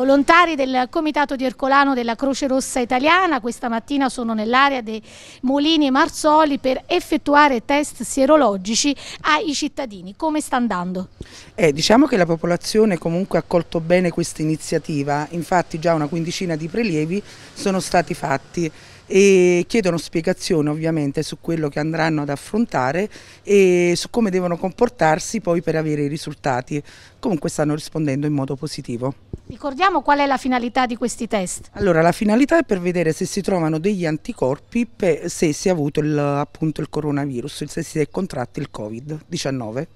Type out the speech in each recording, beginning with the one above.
volontari del Comitato di Ercolano della Croce Rossa Italiana questa mattina sono nell'area dei Molini e Marzoli per effettuare test sierologici ai cittadini. Come sta andando? Eh, diciamo che la popolazione comunque ha accolto bene questa iniziativa, infatti già una quindicina di prelievi sono stati fatti e chiedono spiegazioni ovviamente su quello che andranno ad affrontare e su come devono comportarsi poi per avere i risultati. Comunque stanno rispondendo in modo positivo. Ricordiamo qual è la finalità di questi test? Allora la finalità è per vedere se si trovano degli anticorpi se si è avuto il, appunto il coronavirus, se si è contratto il Covid-19.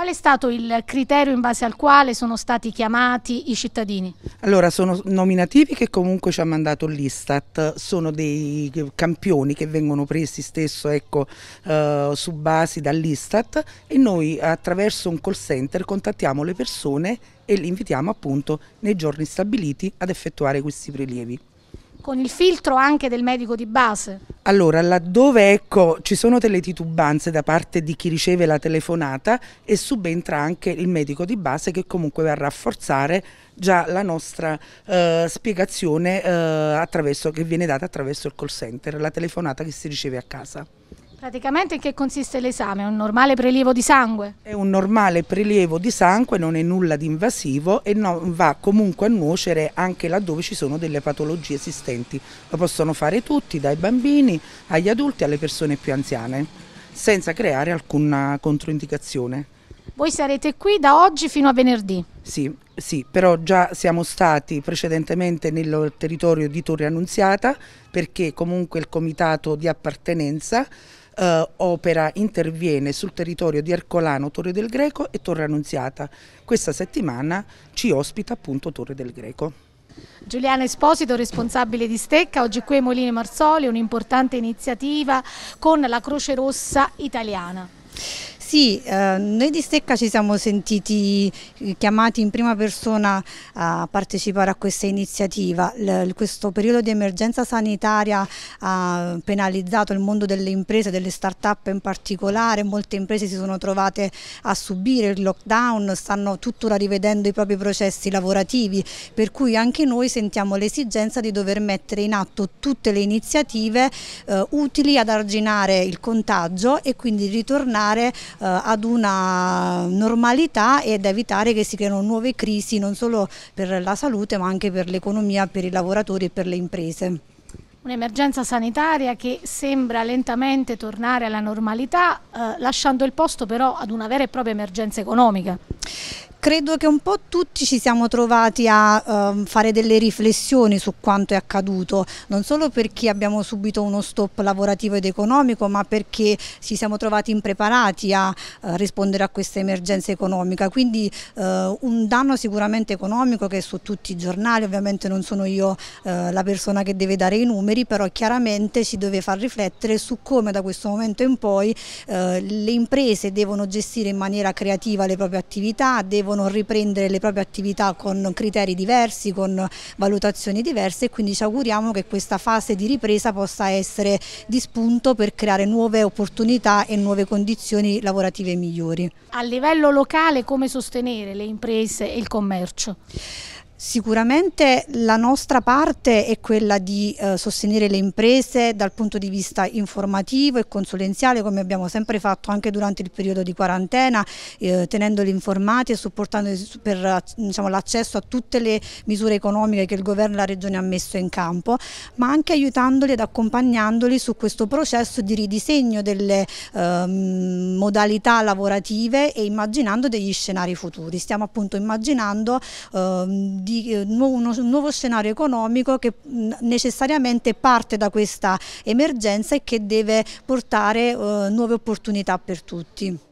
Qual è stato il criterio in base al quale sono stati chiamati i cittadini? Allora, sono nominativi che comunque ci ha mandato l'Istat, sono dei campioni che vengono presi stesso ecco, eh, su basi dall'Istat e noi attraverso un call center contattiamo le persone e li invitiamo appunto nei giorni stabiliti ad effettuare questi prelievi con il filtro anche del medico di base? Allora, laddove ecco, ci sono delle titubanze da parte di chi riceve la telefonata e subentra anche il medico di base che comunque va a rafforzare già la nostra eh, spiegazione eh, che viene data attraverso il call center, la telefonata che si riceve a casa. Praticamente in che consiste l'esame? È un normale prelievo di sangue? È un normale prelievo di sangue, non è nulla di invasivo e non va comunque a nuocere anche laddove ci sono delle patologie esistenti. Lo possono fare tutti, dai bambini agli adulti alle persone più anziane, senza creare alcuna controindicazione. Voi sarete qui da oggi fino a venerdì? Sì, sì, però già siamo stati precedentemente nel territorio di Torre Annunziata perché comunque il comitato di appartenenza eh, opera interviene sul territorio di Ercolano, Torre del Greco e Torre Annunziata. Questa settimana ci ospita appunto Torre del Greco. Giuliana Esposito, responsabile di Stecca, oggi qui ai Molini Marsoli, un'importante iniziativa con la Croce Rossa italiana. Sì, eh, noi di Stecca ci siamo sentiti eh, chiamati in prima persona a partecipare a questa iniziativa. L questo periodo di emergenza sanitaria ha penalizzato il mondo delle imprese, delle start-up in particolare, molte imprese si sono trovate a subire il lockdown, stanno tuttora rivedendo i propri processi lavorativi, per cui anche noi sentiamo l'esigenza di dover mettere in atto tutte le iniziative eh, utili ad arginare il contagio e quindi ritornare eh, ad una normalità ed evitare che si creino nuove crisi non solo per la salute ma anche per l'economia, per i lavoratori e per le imprese. Un'emergenza sanitaria che sembra lentamente tornare alla normalità, eh, lasciando il posto però ad una vera e propria emergenza economica. Credo che un po' tutti ci siamo trovati a eh, fare delle riflessioni su quanto è accaduto, non solo perché abbiamo subito uno stop lavorativo ed economico, ma perché ci siamo trovati impreparati a eh, rispondere a questa emergenza economica. Quindi eh, un danno sicuramente economico che è su tutti i giornali, ovviamente non sono io eh, la persona che deve dare i numeri, però chiaramente ci deve far riflettere su come da questo momento in poi eh, le imprese devono gestire in maniera creativa le proprie attività, devono devono riprendere le proprie attività con criteri diversi, con valutazioni diverse e quindi ci auguriamo che questa fase di ripresa possa essere di spunto per creare nuove opportunità e nuove condizioni lavorative migliori. A livello locale come sostenere le imprese e il commercio? Sicuramente la nostra parte è quella di eh, sostenere le imprese dal punto di vista informativo e consulenziale come abbiamo sempre fatto anche durante il periodo di quarantena, eh, tenendoli informati e supportandoli per diciamo, l'accesso a tutte le misure economiche che il governo e la regione ha messo in campo, ma anche aiutandoli ed accompagnandoli su questo processo di ridisegno delle eh, modalità lavorative e immaginando degli scenari futuri. Stiamo appunto immaginando di ehm, di eh, uno, un nuovo scenario economico che mm, necessariamente parte da questa emergenza e che deve portare eh, nuove opportunità per tutti.